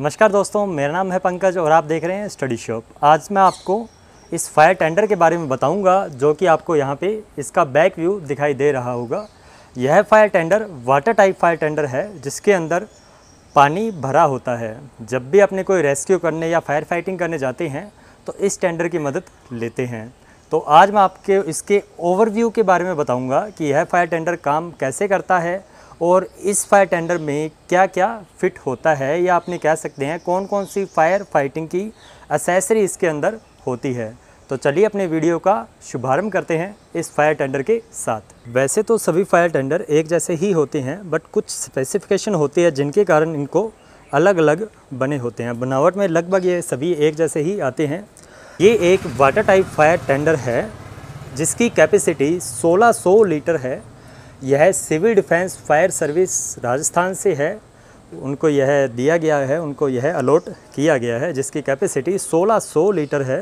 नमस्कार दोस्तों मेरा नाम है पंकज और आप देख रहे हैं स्टडी शॉप आज मैं आपको इस फायर टेंडर के बारे में बताऊंगा जो कि आपको यहाँ पे इसका बैक व्यू दिखाई दे रहा होगा यह fire tender water type fire tender है जिसके अंदर पानी भरा होता है जब भी अपने कोई रेस्क्यू करने या फायर फाइटिंग करने जाते हैं तो इस टेंडर की मदद लेते हैं तो आज मैं आपके इसके ओवरव्यू के बारे में बताऊँगा कि यह फायर टेंडर काम कैसे करता है और इस फायर टेंडर में क्या क्या फिट होता है या आपने कह सकते हैं कौन कौन सी फायर फाइटिंग की असेसरी इसके अंदर होती है तो चलिए अपने वीडियो का शुभारंभ करते हैं इस फायर टेंडर के साथ वैसे तो सभी फायर टेंडर एक जैसे ही होते हैं बट कुछ स्पेसिफिकेशन होते हैं जिनके कारण इनको अलग अलग बने होते हैं बनावट में लगभग ये सभी एक जैसे ही आते हैं ये एक वाटर टाइप फायर टेंडर है जिसकी कैपेसिटी 1600 लीटर है यह civil defence fire service Rajasthan से है उनको यह दिया गया है उनको यह अलॉट किया गया है जिसकी कैपेसिटी 1600 लीटर है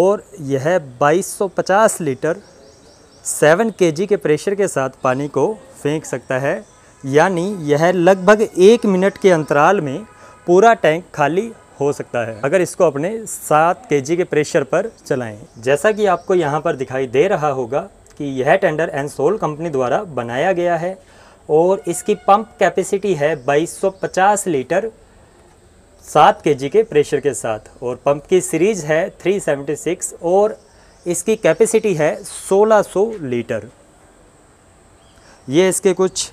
और यह 2250 लीटर 7 केजी के प्रेशर के साथ पानी को फेंक सकता है यानी यह लगभग एक मिनट के अंतराल में पूरा टैंक खाली हो सकता है अगर इसको अपने सात के के प्रेशर पर चलाएं जैसा कि आपको यहाँ पर दिखाई दे रहा होगा कि यह टेंडर एनसोल कंपनी द्वारा बनाया गया है और इसकी पंप कैपेसिटी है 2250 लीटर 7 के के प्रेशर के साथ और पंप की सीरीज़ है 376 और इसकी कैपेसिटी है 1600 लीटर ये इसके कुछ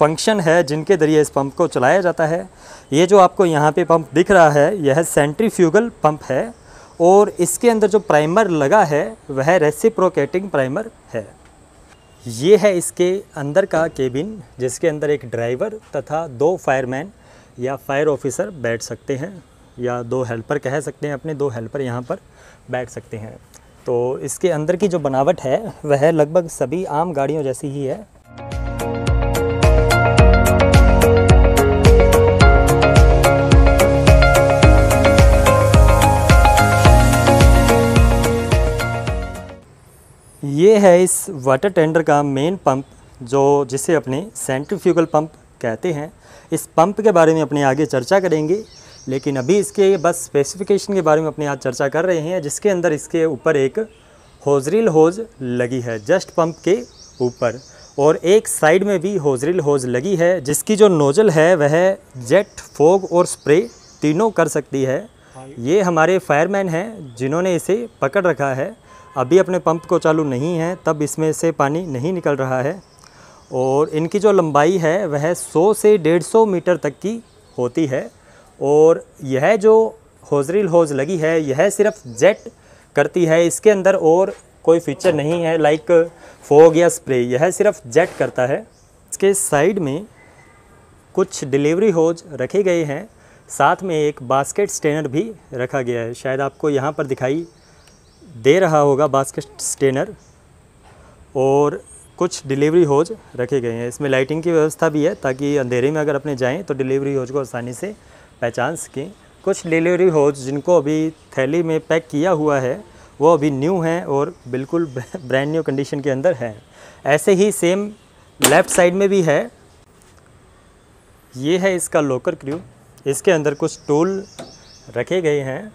फंक्शन है जिनके ज़रिए इस पंप को चलाया जाता है ये जो आपको यहाँ पे पंप दिख रहा है यह सेंट्रीफ्यूगल पंप है और इसके अंदर जो प्राइमर लगा है वह रेसिप्रोकेटिंग प्राइमर है ये है इसके अंदर का केबिन जिसके अंदर एक ड्राइवर तथा दो फायरमैन या फायर ऑफिसर बैठ सकते हैं या दो हेल्पर कह सकते हैं अपने दो हेल्पर यहाँ पर बैठ सकते हैं तो इसके अंदर की जो बनावट है वह लगभग सभी आम गाड़ियों जैसी ही है ये है इस वाटर टेंडर का मेन पंप जो जिसे अपने सेंट्रीफ्यूगल पंप कहते हैं इस पंप के बारे में अपने आगे चर्चा करेंगे लेकिन अभी इसके बस स्पेसिफिकेशन के बारे में अपने आज चर्चा कर रहे हैं जिसके अंदर इसके ऊपर एक होजरील होज लगी है जस्ट पंप के ऊपर और एक साइड में भी होजरील होज लगी है जिसकी जो नोज़ल है वह जेट फोग और स्प्रे तीनों कर सकती है हाँ। ये हमारे फायरमैन हैं जिन्होंने इसे पकड़ रखा है अभी अपने पंप को चालू नहीं है तब इसमें से पानी नहीं निकल रहा है और इनकी जो लंबाई है वह 100 से 150 मीटर तक की होती है और यह जो होजरील होज लगी है यह सिर्फ जेट करती है इसके अंदर और कोई फीचर नहीं है लाइक फोग या स्प्रे यह सिर्फ जेट करता है इसके साइड में कुछ डिलीवरी होज रखे गए हैं साथ में एक बास्केट स्टेनर भी रखा गया है शायद आपको यहाँ पर दिखाई दे रहा होगा बास्केट स्टेनर और कुछ डिलीवरी होज रखे गए हैं इसमें लाइटिंग की व्यवस्था भी है ताकि अंधेरे में अगर अपने जाएँ तो डिलीवरी होज को आसानी से पहचान सकें कुछ डिलीवरी होज जिनको अभी थैली में पैक किया हुआ है वो अभी न्यू हैं और बिल्कुल ब्रांड न्यू कंडीशन के अंदर हैं ऐसे ही सेम लेफ़्ट साइड में भी है ये है इसका लोकर क्रू इसके अंदर कुछ टूल रखे गए हैं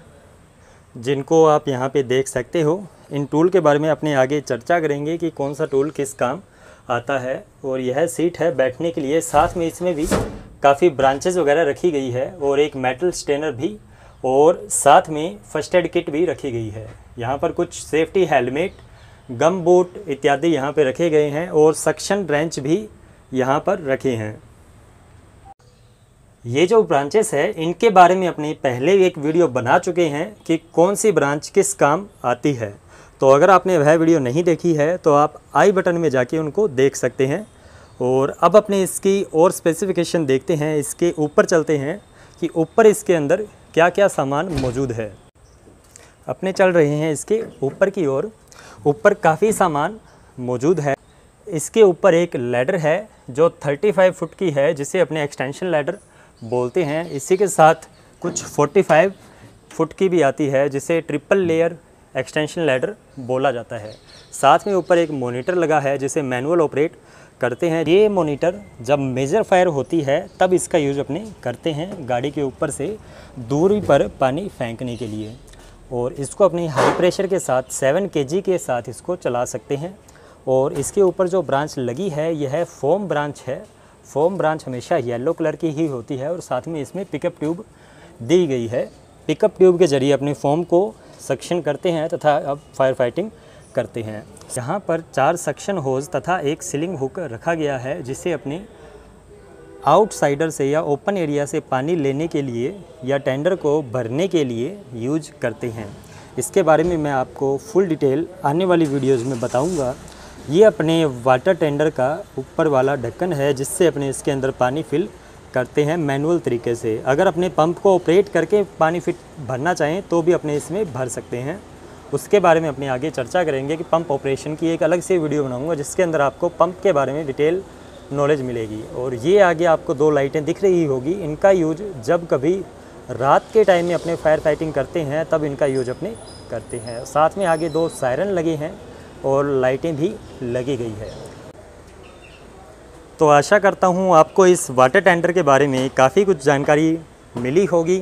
जिनको आप यहाँ पे देख सकते हो इन टूल के बारे में अपने आगे चर्चा करेंगे कि कौन सा टूल किस काम आता है और यह सीट है बैठने के लिए साथ में इसमें भी काफ़ी ब्रांचेज वगैरह रखी गई है और एक मेटल स्टेनर भी और साथ में फर्स्ट एड किट भी रखी गई है यहाँ पर कुछ सेफ्टी हेलमेट गम बूट इत्यादि यहाँ पर रखे गए हैं और सक्शन रेंच भी यहाँ पर रखे हैं ये जो ब्रांचेस है इनके बारे में अपने पहले एक वीडियो बना चुके हैं कि कौन सी ब्रांच किस काम आती है तो अगर आपने वह वीडियो नहीं देखी है तो आप आई बटन में जाके उनको देख सकते हैं और अब अपने इसकी और स्पेसिफिकेशन देखते हैं इसके ऊपर चलते हैं कि ऊपर इसके अंदर क्या क्या सामान मौजूद है अपने चल रहे हैं इसके ऊपर की ओर ऊपर काफ़ी सामान मौजूद है इसके ऊपर एक लैडर है जो 35 फुट की है जिसे अपने एक्सटेंशन लैडर बोलते हैं इसी के साथ कुछ 45 फुट की भी आती है जिसे ट्रिपल लेयर एक्सटेंशन लैडर बोला जाता है साथ में ऊपर एक मोनीटर लगा है जिसे मैनुअल ऑपरेट करते हैं ये मोनीटर जब मेजर फायर होती है तब इसका यूज अपने करते हैं गाड़ी के ऊपर से दूरी पर पानी फेंकने के लिए और इसको अपने हाई प्रेशर के साथ 7 के के साथ इसको चला सकते हैं और इसके ऊपर जो ब्रांच लगी है यह फोम ब्रांच है फोम ब्रांच हमेशा येलो कलर की ही होती है और साथ में इसमें पिकअप ट्यूब दी गई है पिकअप ट्यूब के जरिए अपने फोम को सक्शन करते हैं तथा अब फायर फाइटिंग करते हैं यहाँ पर चार सक्शन होज तथा एक सीलिंग हुक रखा गया है जिसे अपने आउटसाइडर से या ओपन एरिया से पानी लेने के लिए या टेंडर को भरने के लिए यूज करते हैं इसके बारे में मैं आपको फुल डिटेल आने वाली वीडियोज़ में बताऊँगा ये अपने वाटर टेंडर का ऊपर वाला ढक्कन है जिससे अपने इसके अंदर पानी फिल करते हैं मैनुअल तरीके से अगर अपने पंप को ऑपरेट करके पानी फिट भरना चाहें तो भी अपने इसमें भर सकते हैं उसके बारे में अपने आगे चर्चा करेंगे कि पंप ऑपरेशन की एक अलग से वीडियो बनाऊंगा जिसके अंदर आपको पंप के बारे में डिटेल नॉलेज मिलेगी और ये आगे आपको दो लाइटें दिख रही होगी इनका यूज जब कभी रात के टाइम में अपने फायर फाइटिंग करते हैं तब इनका यूज अपने करते हैं साथ में आगे दो सायरन लगे हैं और लाइटें भी लगी गई है तो आशा करता हूँ आपको इस वाटर टेंडर के बारे में काफ़ी कुछ जानकारी मिली होगी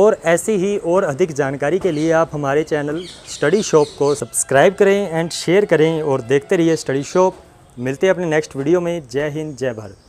और ऐसी ही और अधिक जानकारी के लिए आप हमारे चैनल स्टडी शॉप को सब्सक्राइब करें एंड शेयर करें और देखते रहिए स्टडी शॉप मिलते हैं अपने नेक्स्ट वीडियो में जय हिंद जय भारत